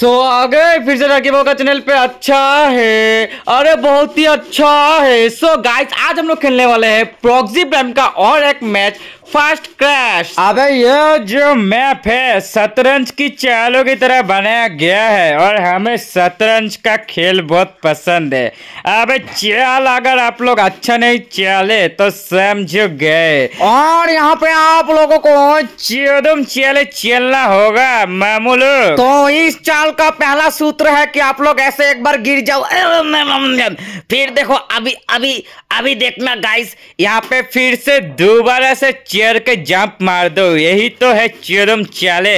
सो so, आ गए फिर से राकीबा का चैनल पे अच्छा है अरे बहुत ही अच्छा है सो so, गाइस आज हम लोग खेलने वाले हैं प्रोक्सी ब्रांड का और एक मैच फास्ट क्रैश अबे ये जो मैप है शतरंज की चालों की तरह बनाया गया है और हमें शतरंज का खेल बहुत पसंद है अबे चाल अगर आप लोग अच्छा नहीं चले तो समझ गए और यहाँ पे आप लोगों को चेदम चेले चलना होगा मामूल तो इस चाल साल का पहला सूत्र है कि आप लोग ऐसे एक बार गिर जाओ फिर देखो अभी अभी अभी देखना गाइस यहाँ पे फिर से दोबारा से चेयर के जंप मार दो यही तो है चेयरम चले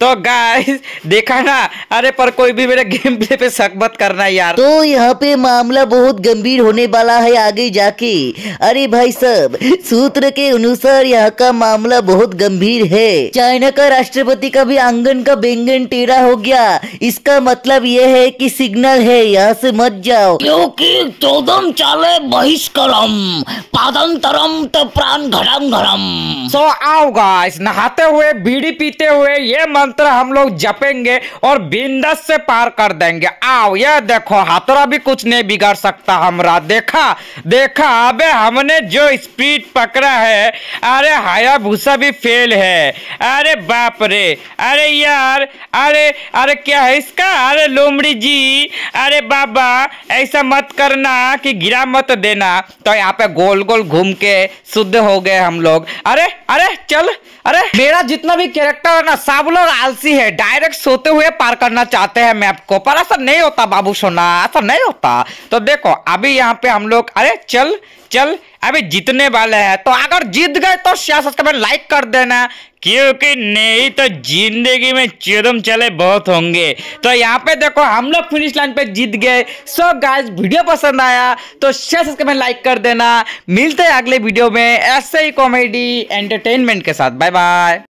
तो गाइस देखा ना अरे पर कोई भी मेरे गेम प्ले पे शक मत करना यार तो यहाँ पे मामला बहुत गंभीर होने वाला है आगे जाके अरे भाई सब सूत्र के अनुसार यहाँ का मामला बहुत गंभीर है चाइना का राष्ट्रपति का भी आंगन का बेंगन टेढ़ा हो गया इसका मतलब ये है कि सिग्नल है यहाँ से मत जाओ क्योंकि चौदम चाले बहिष्करम तरम तो प्राण घड़म घड़म सो आओ गाइस नहाते हुए बीड़ी पीते हुए ये मंत्र हम लोग जपेंगे और बिंदस से पार कर देंगे आओ ये देखो हाथोरा भी कुछ नहीं बिगाड़ सकता हमारा देखा देखा अबे हमने जो स्पीड पकड़ा है अरे हाया भूसा भी फेल है अरे बाप रे अरे यार अरे अरे क्या क्या है इसका अरे लोमड़ी जी अरे बाबा ऐसा मत करना कि गिरा मत देना तो यहाँ पे गोल गोल घूम के शुद्ध हो गए हम लोग अरे अरे चल अरे मेरा जितना भी कैरेक्टर है ना सब लोग आलसी है डायरेक्ट सोते हुए पार करना चाहते हैं मैप को पर ऐसा नहीं होता बाबू सोना ऐसा नहीं होता तो देखो अभी यहाँ पे हम लोग अरे चल चल अभी जीतने वाले हैं तो अगर जीत गए तो शेयर सब्सक्राइबर लाइक कर देना क्योंकि नहीं तो जिंदगी में चेदम चले बहुत होंगे तो यहाँ पे देखो हम लोग फिनिश लाइन पे जीत गए सो गाइस वीडियो पसंद आया तो शेयर सब्सक्राइब लाइक कर देना मिलते हैं अगले वीडियो में ऐसे ही कॉमेडी एंटरटेनमेंट के साथ बाय बाय